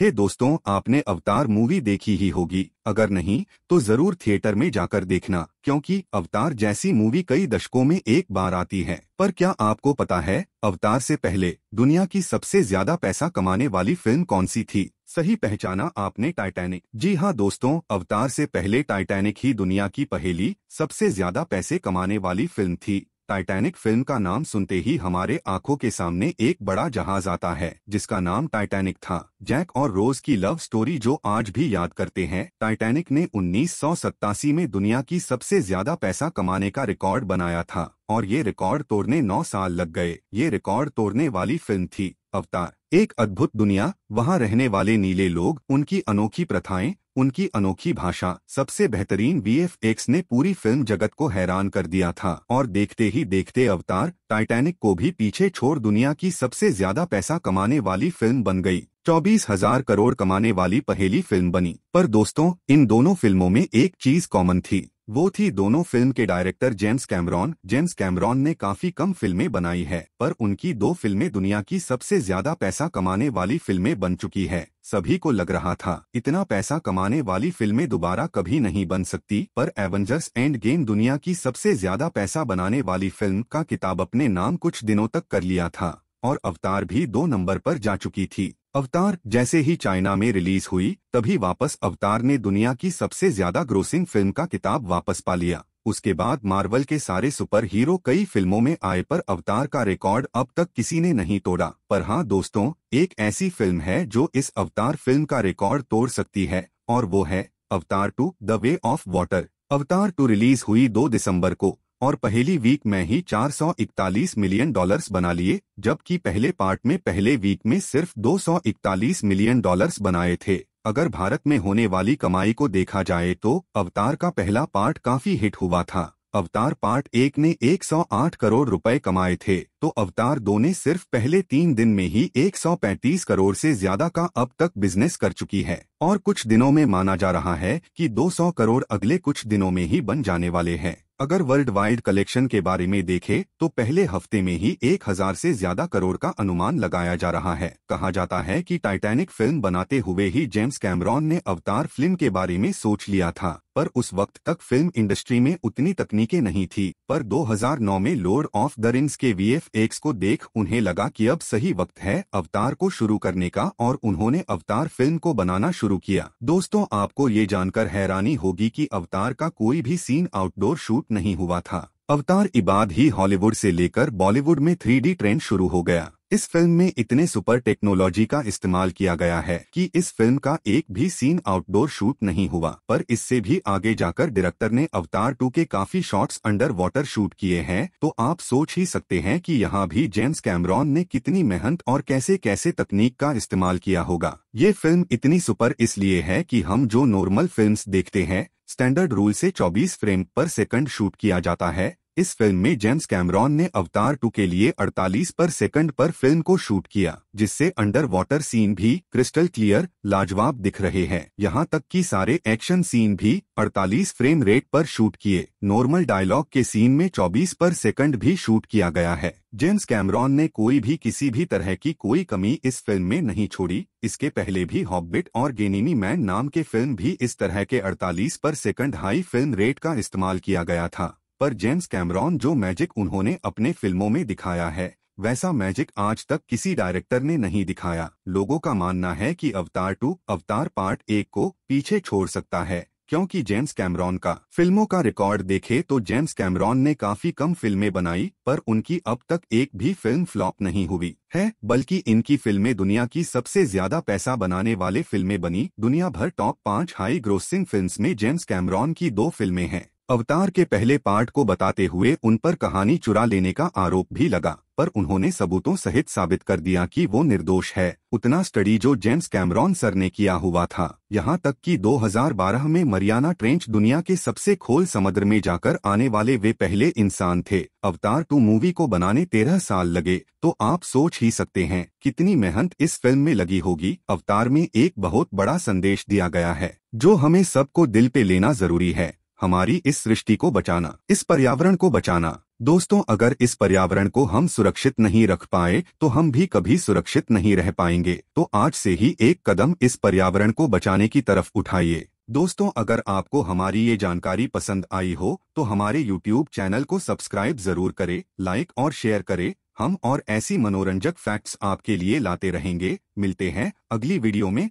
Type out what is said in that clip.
हे दोस्तों आपने Avatar movie देखी ही होगी अगर नहीं तो जरूर थिएटर में जाकर देखना क्योंकि अवतार जैसी मूवी कई दशकों में एक बार आती है पर क्या आपको पता है अवतार से पहले दुनिया की सबसे ज्यादा पैसा कमाने वाली फिल्म कौन सी थी सही पहचाना आपने टाइटैनिक जी हाँ दोस्तों अवतार से पहले टाइटैनिक ही दुनिया की पहली सबसे ज्यादा पैसे कमाने वाली फिल्म थी टाइटैनिक फिल्म का नाम सुनते ही हमारे आंखों के सामने एक बड़ा जहाज आता है जिसका नाम टाइटैनिक था जैक और रोज की लव स्टोरी जो आज भी याद करते हैं टाइटैनिक ने उन्नीस में दुनिया की सबसे ज्यादा पैसा कमाने का रिकॉर्ड बनाया था और ये रिकॉर्ड तोड़ने नौ साल लग गए ये रिकॉर्ड तोड़ने वाली फिल्म थी अवतार एक अद्भुत दुनिया वहां रहने वाले नीले लोग उनकी अनोखी प्रथाएं उनकी अनोखी भाषा सबसे बेहतरीन एक्स ने पूरी फिल्म जगत को हैरान कर दिया था और देखते ही देखते अवतार टाइटैनिक को भी पीछे छोड़ दुनिया की सबसे ज्यादा पैसा कमाने वाली फिल्म बन गई चौबीस हजार करोड़ कमाने वाली पहली फिल्म बनी पर दोस्तों इन दोनों फिल्मों में एक चीज कॉमन थी वो थी दोनों फिल्म के director James Cameron James Cameron ने काफी कम फिल्में बनाई है पर उनकी दो फिल्में दुनिया की सबसे ज्यादा पैसा कमाने वाली फिल्में बन चुकी है सभी को लग रहा था इतना पैसा कमाने वाली फिल्में दोबारा कभी नहीं बन सकती पर एवेंजर्स एंड गेम दुनिया की सबसे ज्यादा पैसा बनाने वाली फिल्म का किताब अपने नाम कुछ दिनों तक कर लिया था और अवतार भी दो नंबर पर जा चुकी थी अवतार जैसे ही चाइना में रिलीज हुई तभी वापस अवतार ने दुनिया की सबसे ज्यादा ग्रोसिंग फिल्म का किताब वापस पा लिया उसके बाद मार्वल के सारे सुपर हीरो कई फिल्मों में आए पर अवतार का रिकॉर्ड अब तक किसी ने नहीं तोड़ा पर हाँ दोस्तों एक ऐसी फिल्म है जो इस अवतार फिल्म का रिकॉर्ड तोड़ सकती है और वो है Avatar two the way of water Avatar two release हुई दो दिसंबर को और पहली वीक में ही 441 मिलियन डॉलर्स बना लिए जबकि पहले पार्ट में पहले वीक में सिर्फ 241 मिलियन डॉलर्स बनाए थे अगर भारत में होने वाली कमाई को देखा जाए तो अवतार का पहला पार्ट काफी हिट हुआ था अवतार पार्ट एक ने 108 करोड़ रुपए कमाए थे तो अवतार दो ने सिर्फ पहले तीन दिन में ही 135 करोड़ से ज्यादा का अब तक बिजनेस कर चुकी है और कुछ दिनों में माना जा रहा है कि 200 करोड़ अगले कुछ दिनों में ही बन जाने वाले हैं अगर वर्ल्ड वाइड कलेक्शन के बारे में देखें तो पहले हफ्ते में ही एक हजार से ज्यादा करोड़ का अनुमान लगाया जा रहा है कहा जाता है कि टाइटैनिक फिल्म बनाते हुए ही जेम्स कैमरॉन ने अवतार फिल्म के बारे में सोच लिया था पर उस वक्त तक फिल्म इंडस्ट्री में उतनी तकनीकें नहीं थी पर 2009 में लोर्ड ऑफ द रिंग्स के वीएफएक्स को देख उन्हें लगा कि अब सही वक्त है अवतार को शुरू करने का और उन्होंने अवतार फिल्म को बनाना शुरू किया दोस्तों आपको ये जानकर हैरानी होगी कि अवतार का कोई भी सीन आउटडोर शूट नहीं हुआ था अवतार इबाद ही हॉलीवुड से लेकर बॉलीवुड में थ्री ट्रेंड शुरू हो गया इस फिल्म में इतने सुपर टेक्नोलॉजी का इस्तेमाल किया गया है कि इस फिल्म का एक भी सीन आउटडोर शूट नहीं हुआ पर इससे भी आगे जाकर डायरेक्टर ने अवतार टू के काफी शॉट्स अंडर वाटर शूट किए हैं तो आप सोच ही सकते हैं कि यहाँ भी जेम्स कैमरॉन ने कितनी मेहनत और कैसे कैसे तकनीक का इस्तेमाल किया होगा ये फिल्म इतनी सुपर इसलिए है की हम जो नॉर्मल फिल्म देखते हैं स्टैंडर्ड रूल से 24 फ्रेम पर सेकंड शूट किया जाता है इस फिल्म में जेम्स कैमरॉन ने अवतार टू के लिए 48 पर सेकंड पर फिल्म को शूट किया जिससे अंडर वाटर सीन भी क्रिस्टल क्लियर लाजवाब दिख रहे हैं यहाँ तक कि सारे एक्शन सीन भी 48 फ्रेम रेट पर शूट किए नॉर्मल डायलॉग के सीन में 24 पर सेकंड भी शूट किया गया है जेम्स कैमरॉन ने कोई भी किसी भी तरह की कोई कमी इस फिल्म में नहीं छोड़ी इसके पहले भी हॉबिट और गेनिनी मैन नाम के फिल्म भी इस तरह के अड़तालीस पर सेकंड हाई फिल्म रेट का इस्तेमाल किया गया था पर जेम्स कैमरॉन जो मैजिक उन्होंने अपने फिल्मों में दिखाया है वैसा मैजिक आज तक किसी डायरेक्टर ने नहीं दिखाया लोगों का मानना है कि अवतार टू अवतार पार्ट एक को पीछे छोड़ सकता है क्योंकि जेम्स कैमरॉन का फिल्मों का रिकॉर्ड देखे तो जेम्स कैमरॉन ने काफी कम फिल्में बनाई पर उनकी अब तक एक भी फिल्म फ्लॉप नहीं हुई है बल्कि इनकी फिल्में दुनिया की सबसे ज्यादा पैसा बनाने वाले फिल्में बनी दुनिया भर टॉप पाँच हाई ग्रोसिंग फिल्म में जेम्स कैमरॉन की दो फिल्में हैं अवतार के पहले पार्ट को बताते हुए उन पर कहानी चुरा लेने का आरोप भी लगा पर उन्होंने सबूतों सहित साबित कर दिया कि वो निर्दोष है उतना स्टडी जो जेम्स कैमरॉन सर ने किया हुआ था यहाँ तक कि 2012 में मरियाना ट्रेंच दुनिया के सबसे खोल समुद्र में जाकर आने वाले वे पहले इंसान थे अवतार टू मूवी को बनाने तेरह साल लगे तो आप सोच ही सकते हैं कितनी मेहनत इस फिल्म में लगी होगी अवतार में एक बहुत बड़ा संदेश दिया गया है जो हमें सबको दिल पे लेना जरूरी है हमारी इस सृष्टि को बचाना इस पर्यावरण को बचाना दोस्तों अगर इस पर्यावरण को हम सुरक्षित नहीं रख पाए तो हम भी कभी सुरक्षित नहीं रह पाएंगे तो आज से ही एक कदम इस पर्यावरण को बचाने की तरफ उठाइए दोस्तों अगर आपको हमारी ये जानकारी पसंद आई हो तो हमारे YouTube चैनल को सब्सक्राइब जरूर करें, लाइक और शेयर करें। हम और ऐसी मनोरंजक फैक्ट्स आपके लिए लाते रहेंगे मिलते हैं अगली वीडियो में